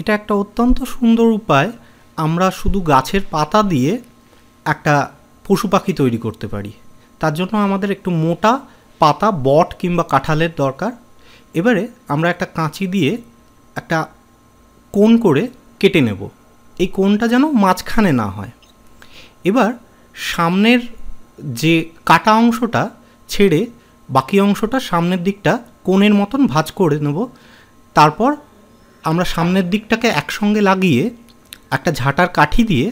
এটা একটা অত্যন্ত সুন্দর উপায় আমরা শুধু গাছের পাতা দিয়ে একটা পশু পাখি তৈরি করতে পারি তার জন্য আমাদের একটু মোটা পাতা বট কিংবা কাঁঠালের দরকার এবারে আমরা একটা কাঁচি দিয়ে একটা কোণ করে কেটে নেব এই কোণটা যেন মাঝখানে না হয় এবার সামনের যে কাটা অংশটা ছেড়ে বাকি অংশটা সামনের দিকটা কোণের মতন ভাঁজ করে নেব তারপর আমরা সামনের দিকটাকে একসঙ্গে লাগিয়ে একটা ঝাঁটার কাঠি দিয়ে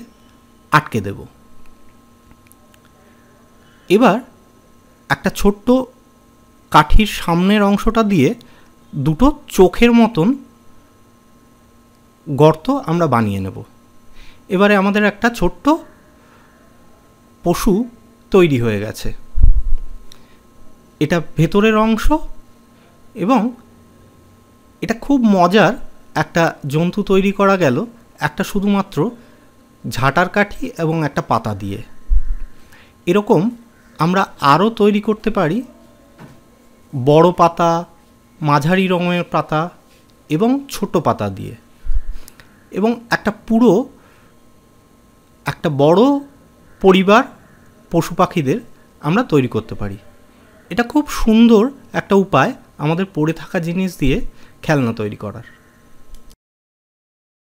আটকে দেব এবার একটা ছোট্ট কাঠির সামনের অংশটা দিয়ে দুটো চোখের মতন গর্ত আমরা বানিয়ে নেব এবারে আমাদের একটা ছোট্ট পশু তৈরি হয়ে গেছে এটা ভেতরের অংশ এবং এটা খুব মজার একটা জন্তু তৈরি করা গেল একটা শুধুমাত্র ঝাঁটার কাঠি এবং একটা পাতা দিয়ে এরকম আমরা আরও তৈরি করতে পারি বড় পাতা মাঝারি রঙের পাতা এবং ছোট পাতা দিয়ে এবং একটা পুরো একটা বড় পরিবার পশু পাখিদের আমরা তৈরি করতে পারি এটা খুব সুন্দর একটা উপায় আমাদের পড়ে থাকা জিনিস দিয়ে খেলনা তৈরি করার